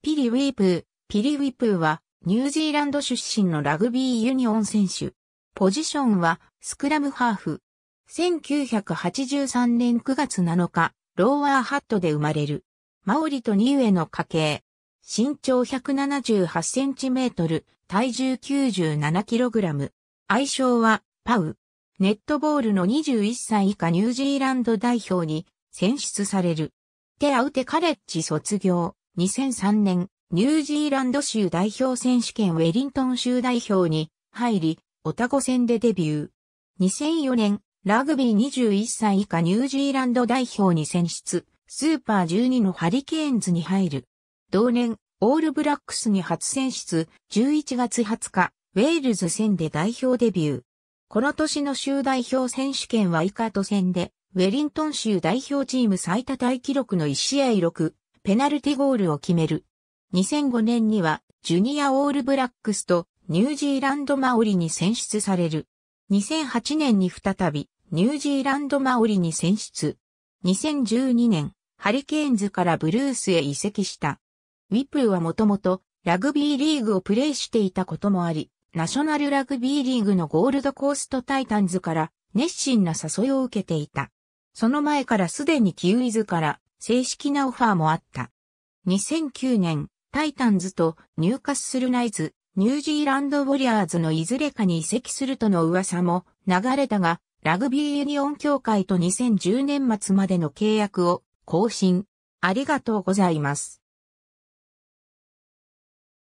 ピリウィープー、ピリウィプーは、ニュージーランド出身のラグビーユニオン選手。ポジションは、スクラムハーフ。1983年9月7日、ローワーハットで生まれる。マオリとニウエの家系。身長178センチメートル、体重97キログラム。愛称は、パウ。ネットボールの21歳以下ニュージーランド代表に選出される。テアウテカレッジ卒業。2003年、ニュージーランド州代表選手権ウェリントン州代表に入り、オタゴ戦でデビュー。2004年、ラグビー21歳以下ニュージーランド代表に選出、スーパー12のハリケーンズに入る。同年、オールブラックスに初選出、11月20日、ウェールズ戦で代表デビュー。この年の州代表選手権は以下と戦で、ウェリントン州代表チーム最多タイ記録の1試合6、ペナルティゴールを決める。2005年にはジュニアオールブラックスとニュージーランドマオリに選出される。2008年に再びニュージーランドマオリに選出。2012年、ハリケーンズからブルースへ移籍した。ウィプーはもともとラグビーリーグをプレーしていたこともあり、ナショナルラグビーリーグのゴールドコーストタイタンズから熱心な誘いを受けていた。その前からすでにキウイズから正式なオファーもあった。2009年、タイタンズとニューカッスルナイズ、ニュージーランドウォリアーズのいずれかに移籍するとの噂も流れたが、ラグビーユニオン協会と2010年末までの契約を更新。ありがとうございます。